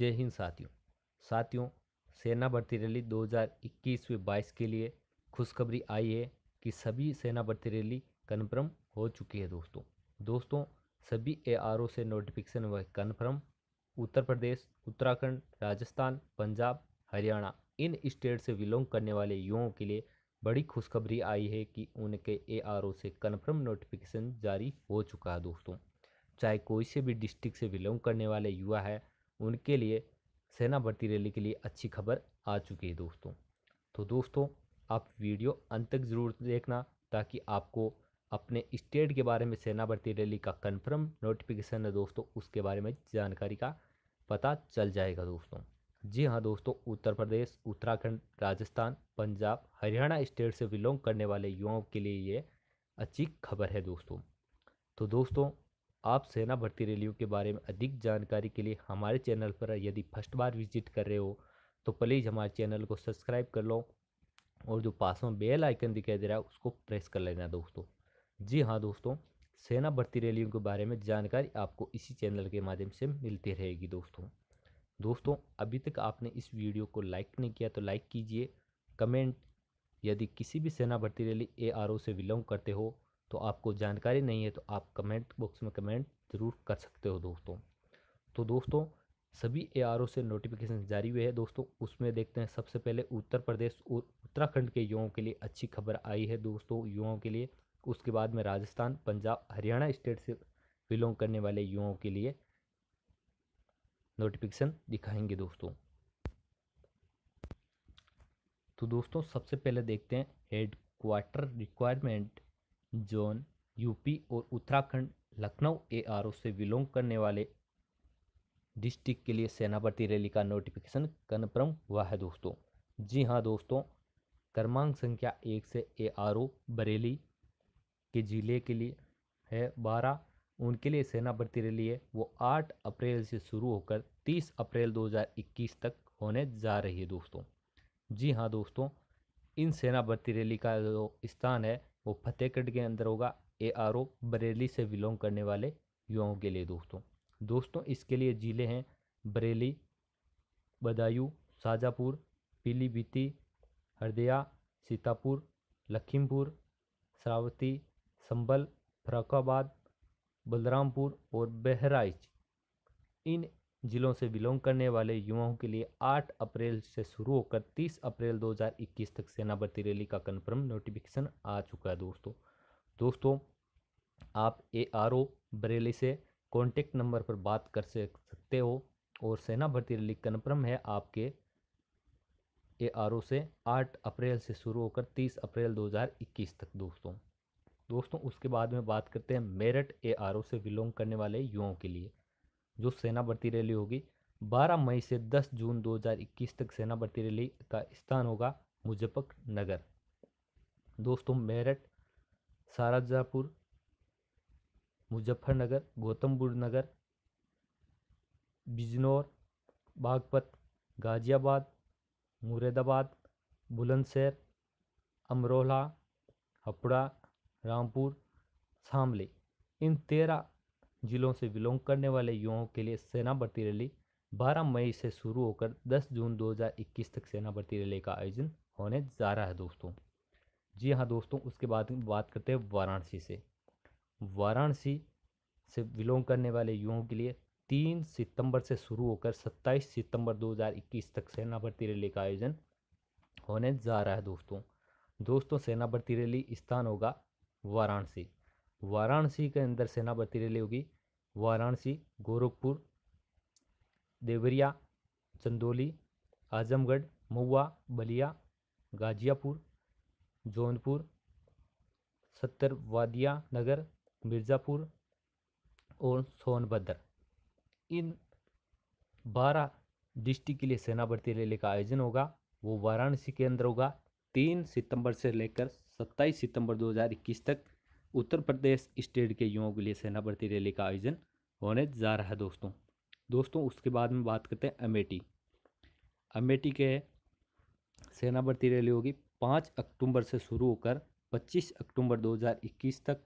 जय हिंद साथियों साथियों सेना भर्ती रैली 2021 बाईस के लिए खुशखबरी आई है कि सभी सेना भर्ती रैली कन्फर्म हो चुकी है दोस्तों दोस्तों सभी एआरओ से नोटिफिकेशन हुआ कन्फर्म उत्तर प्रदेश उत्तराखंड राजस्थान पंजाब हरियाणा इन स्टेट से बिलोंग करने वाले युवाओं के लिए बड़ी खुशखबरी आई है कि उनके ए से कन्फर्म नोटिफिकेशन जारी हो चुका है दोस्तों चाहे कोई से भी डिस्ट्रिक्ट से बिलोंग करने वाले युवा है उनके लिए सेना भर्ती रैली के लिए अच्छी खबर आ चुकी है दोस्तों तो दोस्तों आप वीडियो अंत तक ज़रूर देखना ताकि आपको अपने स्टेट के बारे में सेना भर्ती रैली का कंफर्म नोटिफिकेशन है दोस्तों उसके बारे में जानकारी का पता चल जाएगा दोस्तों जी हाँ दोस्तों उत्तर प्रदेश उत्तराखंड राजस्थान पंजाब हरियाणा स्टेट से बिलोंग करने वाले युवाओं के लिए ये अच्छी खबर है दोस्तों तो दोस्तों आप सेना भर्ती रैलियों के बारे में अधिक जानकारी के लिए हमारे चैनल पर यदि फर्स्ट बार विजिट कर रहे हो तो प्लीज़ हमारे चैनल को सब्सक्राइब कर लो और जो पास में बेल आइकन दिखाई दे रहा है उसको प्रेस कर लेना दोस्तों जी हाँ दोस्तों सेना भर्ती रैलियों के बारे में जानकारी आपको इसी चैनल के माध्यम से मिलती रहेगी दोस्तों दोस्तों अभी तक आपने इस वीडियो को लाइक नहीं किया तो लाइक कीजिए कमेंट यदि किसी भी सेना भर्ती रैली ए से बिलोंग करते हो तो आपको जानकारी नहीं है तो आप कमेंट बॉक्स में कमेंट ज़रूर कर सकते हो दोस्तों तो दोस्तों सभी ए से नोटिफिकेशन जारी हुए हैं दोस्तों उसमें देखते हैं सबसे पहले उत्तर प्रदेश और उत्तराखंड के युवाओं के लिए अच्छी खबर आई है दोस्तों युवाओं के लिए उसके बाद में राजस्थान पंजाब हरियाणा स्टेट से बिलोंग करने वाले युवाओं के लिए नोटिफिकेशन दिखाएंगे दोस्तों तो दोस्तों सबसे पहले देखते हैं head quarter requirement zone UP और उत्तराखंड लखनऊ एआरओ से बिलोंग करने वाले डिस्ट्रिक्ट के लिए सेना भर्ती रैली का नोटिफिकेशन कन्फर्म हुआ है दोस्तों जी हाँ दोस्तों क्रमांक संख्या एक से एआरओ बरेली के ज़िले के लिए है बारह उनके लिए सेना भर्ती रैली है वो आठ अप्रैल से शुरू होकर तीस अप्रैल इक्कीस तक होने जा रही है दोस्तों जी हाँ दोस्तों इन सेना भर्ती रैली का जो स्थान है वो फतेहगढ़ के अंदर होगा ए आर ओ बरेली से बिलोंग करने वाले युवाओं के लिए दोस्तों दोस्तों इसके लिए ज़िले हैं बरेली बदायूं शाहजहाँपुर पीलीभीती हरदया सीतापुर लखीमपुर श्रावती संबल फराकाबाद बलरामपुर और बहराइच इन ज़िलों से बिलोंग करने वाले युवाओं के लिए 8 अप्रैल से शुरू होकर 30 अप्रैल 2021 तक सेना भर्ती रैली का कन्फर्म नोटिफिकेशन आ चुका है दोस्तों दोस्तों आप ए आर ओ बरेली से कॉन्टेक्ट नंबर पर बात कर सकते हो और सेना भर्ती रैली कन्फर्म है आपके ए आर ओ से 8 अप्रैल से शुरू होकर 30 अप्रैल 2021 तक दोस्तों दोस्तों उसके बाद में बात करते हैं मेरठ ए आर ओ से बिलोंग करने वाले युवाओं के लिए जो सेना भर्ती रैली होगी 12 मई से 10 जून 2021 तक सेना भर्ती रैली का स्थान होगा मुजफ्फरनगर दोस्तों मेरठ साराजापुर मुजफ्फरनगर गौतम बुद्ध नगर बिजनौर बागपत गाजियाबाद मुरादाबाद बुलंदशहर अमरोहा हपड़ा रामपुर शामली इन तेरह जिलों से बिलोंग करने वाले युवाओं के लिए सेना भर्ती रैली 12 मई से शुरू होकर 10 जून 2021 तक सेना भर्ती रैली का आयोजन होने जा रहा है दोस्तों जी हाँ दोस्तों उसके बाद बात करते हैं वाराणसी से वाराणसी से बिलोंग करने वाले युवाओं के लिए तीन सितंबर से शुरू होकर सत्ताईस सितंबर 2021 तक सेना भर्ती रैली का आयोजन होने जा रहा है दोस्तों दोस्तों सेना भर्ती रैली स्थान होगा वाराणसी वाराणसी के अंदर सेनापति रैली होगी वाराणसी गोरखपुर देवरिया चंदौली आजमगढ़ महुआ बलिया गाजियापुर जौनपुर सत्तर वादिया नगर मिर्ज़ापुर और सोनभद्र इन बारह डिस्ट्रिक्ट के लिए सेना भर्ती रैली का आयोजन होगा वो वाराणसी के अंदर होगा तीन सितंबर से लेकर सत्ताईस सितंबर 2021 तक उत्तर प्रदेश स्टेट के युवाओं के लिए भर्ती रैली का आयोजन होने जा रहा है दोस्तों दोस्तों उसके बाद में बात करते हैं अमेठी अमेठी के भर्ती रैली होगी पाँच अक्टूबर से शुरू होकर पच्चीस अक्टूबर दो तक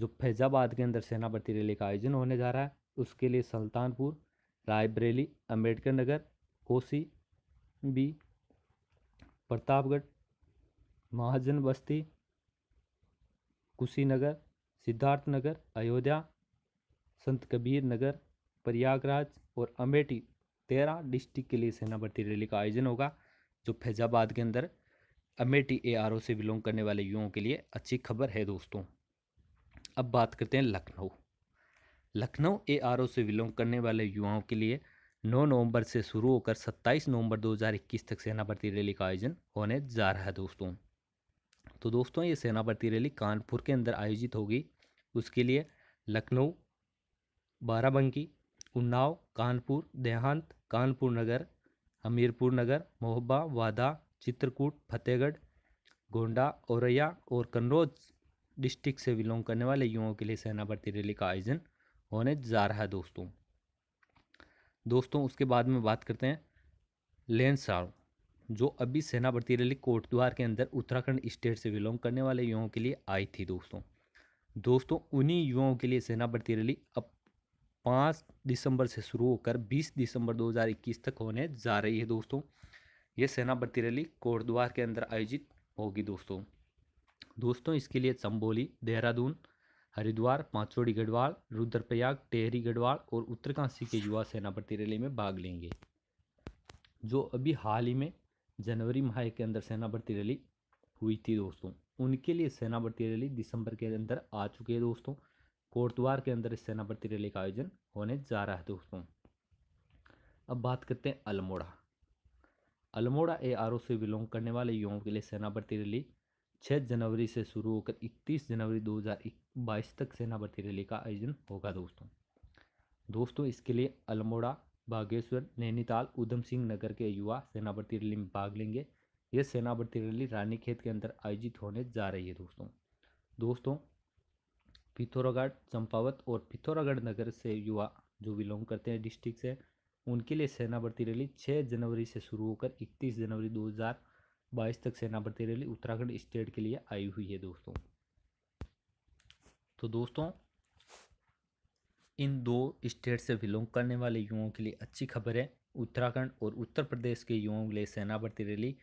जो फैजाबाद के अंदर भर्ती रैली का आयोजन होने जा रहा है उसके लिए सुल्तानपुर रायबरेली अम्बेडकर नगर कोसी बी प्रतापगढ़ महाजन बस्ती कुशीनगर सिद्धार्थ नगर अयोध्या संत कबीर नगर प्रयागराज और अमेठी तेरह डिस्ट्रिक्ट के लिए सेना भर्ती रैली का आयोजन होगा जो फैजाबाद के अंदर अमेठी ए आर ओ से बिलोंग करने वाले युवाओं के लिए अच्छी खबर है दोस्तों अब बात करते हैं Lucknow Lucknow A R O से बिलोंग करने वाले युवाओं के लिए 9 नवंबर से शुरू होकर 27 नवंबर 2021 तक सेना भर्ती रैली का आयोजन होने जा रहा है दोस्तों तो दोस्तों ये सेना भर्ती रैली कानपुर के अंदर आयोजित होगी उसके लिए लखनऊ बाराबंकी उन्नाव कानपुर देहांत कानपुर नगर हमीरपुर नगर मोहब्बा वादा चित्रकूट फतेहगढ़ गोंडा औरैया और कन्नौज डिस्ट्रिक्ट से बिलोंग करने वाले युवाओं के लिए सेना भर्ती रैली का आयोजन होने जा रहा है दोस्तों दोस्तों उसके बाद में बात करते हैं लेंसारों जो अभी भर्ती रैली कोटद्वार के अंदर उत्तराखंड स्टेट से बिलोंग करने वाले युवाओं के लिए आई थी दोस्तों दोस्तों उन्हीं युवाओं के लिए भर्ती रैली अब पाँच दिसंबर से शुरू होकर बीस दिसंबर दो तक होने जा रही है दोस्तों ये भर्ती रैली कोटद्वार के अंदर आयोजित होगी दोस्तों दोस्तों इसके लिए चंबोली देहरादून हरिद्वार पाँचोड़ी गढ़वाल रुद्रप्रयाग टेहरी गढ़वाल और उत्तरकाशी के युवा भर्ती रैली में भाग लेंगे जो अभी हाल ही में जनवरी माह के अंदर सेना भर्ती रैली हुई थी दोस्तों उनके लिए सेना भर्ती रैली दिसंबर के अंदर आ चुकी है दोस्तों कोटद्वार के अंदर इस सेना भर्ती रैली का आयोजन होने जा रहा है दोस्तों अब बात करते हैं अल्मोड़ा अल्मोड़ा ए आर से बिलोंग करने वाले युवाओं के लिए सेना भर्ती रैली 6 जनवरी से शुरू होकर 31 जनवरी 2022 तक सेना भर्ती रैली का आयोजन होगा दोस्तों दोस्तों इसके लिए अल्मोड़ा बागेश्वर नैनीताल उधम सिंह नगर के युवा सेनापति रैली में भाग लेंगे यह सेनापति रैली रानीखेत के अंदर आयोजित होने जा रही है दोस्तों दोस्तों पिथौरागढ़ चंपावत और पिथौरागढ़ नगर से युवा जो बिलोंग करते हैं डिस्ट्रिक्ट से उनके लिए सेना भर्ती रैली 6 जनवरी से शुरू होकर 31 जनवरी 2022 तक सेना भर्ती रैली उत्तराखंड स्टेट के लिए आई हुई है दोस्तों तो दोस्तों इन दो स्टेट से बिलोंग करने वाले युवाओं के लिए अच्छी खबर है उत्तराखंड और उत्तर प्रदेश के युवाओं के लिए सेना भर्ती रैली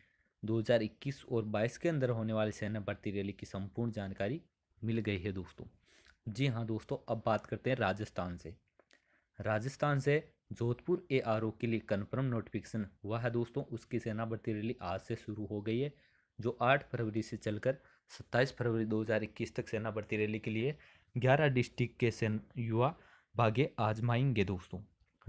2021 और 22 के अंदर होने वाली सेना भर्ती रैली की संपूर्ण जानकारी मिल गई है दोस्तों जी हाँ दोस्तों अब बात करते हैं राजस्थान से राजस्थान से जोधपुर ए आर ओ के लिए कन्फर्म नोटिफिकेशन हुआ है दोस्तों उसकी सेना भर्ती रैली आज से शुरू हो गई है जो 8 फरवरी से चलकर 27 फरवरी 2021 तक सेना भर्ती रैली के लिए 11 डिस्ट्रिक्ट के सेन युवा भाग्य आजमाएंगे दोस्तों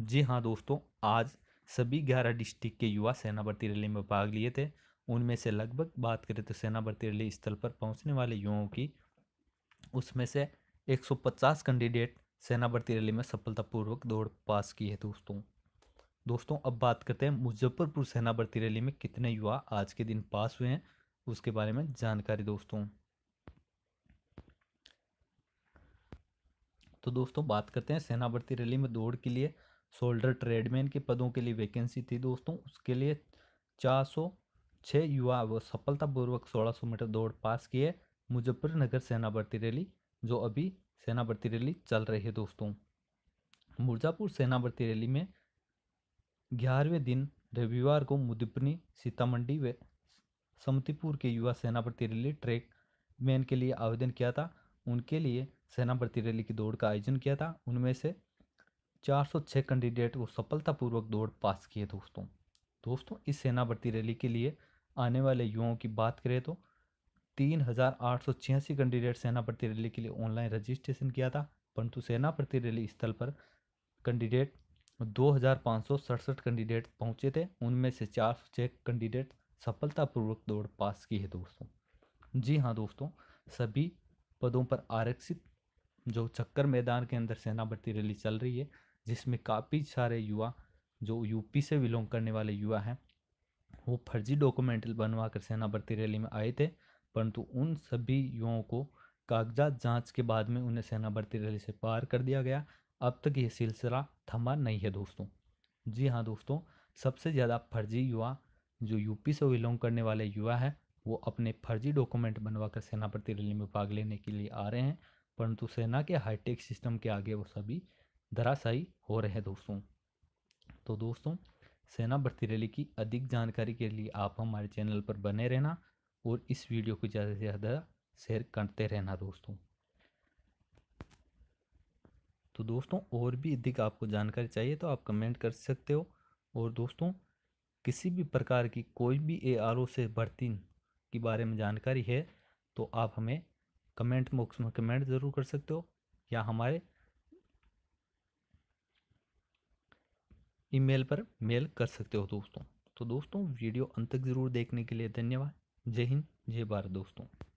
जी हाँ दोस्तों आज सभी ग्यारह डिस्ट्रिक्ट के युवा सेना भर्ती रैली में भाग लिए थे उनमें से लगभग बात करें तो सेना भर्ती रैली स्थल पर पहुंचने वाले युवाओं की उसमें से 150 कैंडिडेट सेना भर्ती रैली में सफलतापूर्वक दौड़ पास की है दोस्तों दोस्तों अब बात करते हैं मुजफ्फरपुर सेना भर्ती रैली में कितने युवा आज के दिन पास हुए हैं उसके बारे में जानकारी दोस्तों तो दोस्तों बात करते हैं सेना भर्ती रैली में दौड़ के लिए शोल्डर ट्रेडमैन के पदों के लिए वैकेंसी थी दोस्तों उसके लिए चार सौ छः युवा व सफलतापूर्वक सोलह सौ मीटर दौड़ पास किए मुजफ्फरनगर सेना भर्ती रैली जो अभी सेना भर्ती रैली चल रही है दोस्तों मिर्ज़ापुर सेना भर्ती रैली में ग्यारहवें दिन रविवार को मुदिपनी सीतामंडी व समतीपुर के युवा सेना भर्ती रैली ट्रैक मैन के लिए आवेदन किया था उनके लिए सेना भर्ती रैली की दौड़ का आयोजन किया था उनमें से 406 कैंडिडेट को सफलतापूर्वक दौड़ पास किए दोस्तों दोस्तों इस सेना भर्ती रैली के लिए आने वाले युवाओं की बात करें तो तीन हज़ार आठ सौ छियासी कैंडिडेट सेना भर्ती रैली के लिए ऑनलाइन रजिस्ट्रेशन किया था परंतु सेना भर्ती रैली स्थल पर कैंडिडेट दो हज़ार पाँच सौ सड़सठ कैंडिडेट पहुँचे थे उनमें से चार सौ छः कैंडिडेट सफलतापूर्वक दौड़ पास की है दोस्तों जी हाँ दोस्तों सभी पदों पर आरक्षित जो चक्कर मैदान के अंदर सेना भर्ती रैली चल रही है जिसमें काफ़ी सारे युवा जो यूपी से बिलोंग करने वाले युवा हैं वो फर्जी डॉक्यूमेंट बनवा कर सेना भर्ती रैली में आए थे परंतु उन सभी युवाओं को कागजात जांच के बाद में उन्हें सेना भर्ती रैली से पार कर दिया गया अब तक ये सिलसिला थमा नहीं है दोस्तों जी हाँ दोस्तों सबसे ज़्यादा फर्जी युवा जो यूपी से बिलोंग करने वाले युवा है वो अपने फर्जी डॉक्यूमेंट बनवा कर सेना भर्ती रैली में भाग लेने के लिए आ रहे हैं परंतु सेना के हाईटेक सिस्टम के आगे वो सभी धराशाई हो रहे हैं दोस्तों तो दोस्तों सेना भर्ती रैली की अधिक जानकारी के लिए आप हमारे चैनल पर बने रहना और इस वीडियो को ज़्यादा से ज़्यादा शेयर करते रहना दोस्तों तो दोस्तों और भी अधिक आपको जानकारी चाहिए तो आप कमेंट कर सकते हो और दोस्तों किसी भी प्रकार की कोई भी ए से भर्ती के बारे में जानकारी है तो आप हमें कमेंट बॉक्स में कमेंट ज़रूर कर सकते हो या हमारे ईमेल पर मेल कर सकते हो दोस्तों तो दोस्तों वीडियो अंत तक ज़रूर देखने के लिए धन्यवाद जय हिंद जय भारत दोस्तों